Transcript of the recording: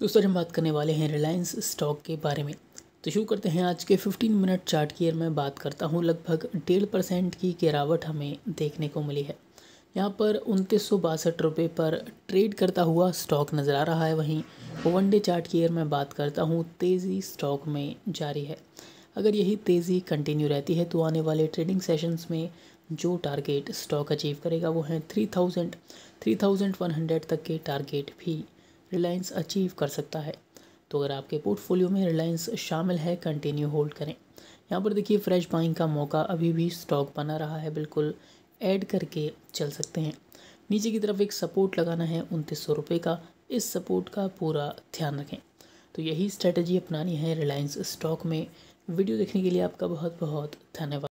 दोस्तों हम बात करने वाले हैं रिलायंस स्टॉक के बारे में तो शुरू करते हैं आज के 15 मिनट चार्ट की मैं बात करता हूँ लगभग डेढ़ परसेंट की गिरावट हमें देखने को मिली है यहाँ पर उनतीस रुपये पर ट्रेड करता हुआ स्टॉक नज़र आ रहा है वहीं वन डे चार्ट की मैं बात करता हूँ तेज़ी स्टॉक में जारी है अगर यही तेज़ी कंटिन्यू रहती है तो आने वाले ट्रेडिंग सेशंस में जो टारगेट स्टॉक अचीव करेगा वो है three thousand three thousand one hundred तक के टारगेट भी रिलायंस अचीव कर सकता है तो अगर आपके पोर्टफोलियो में रिलायंस शामिल है कंटिन्यू होल्ड करें यहाँ पर देखिए फ्रेश बाइंग का मौका अभी भी स्टॉक बना रहा है बिल्कुल ऐड करके चल सकते हैं नीचे की तरफ एक सपोर्ट लगाना है उनतीस सौ रुपये का इस सपोर्ट का पूरा ध्यान रखें तो यही स्ट्रेटजी अपनानी है रिलायंस स्टॉक में वीडियो देखने के लिए आपका बहुत बहुत धन्यवाद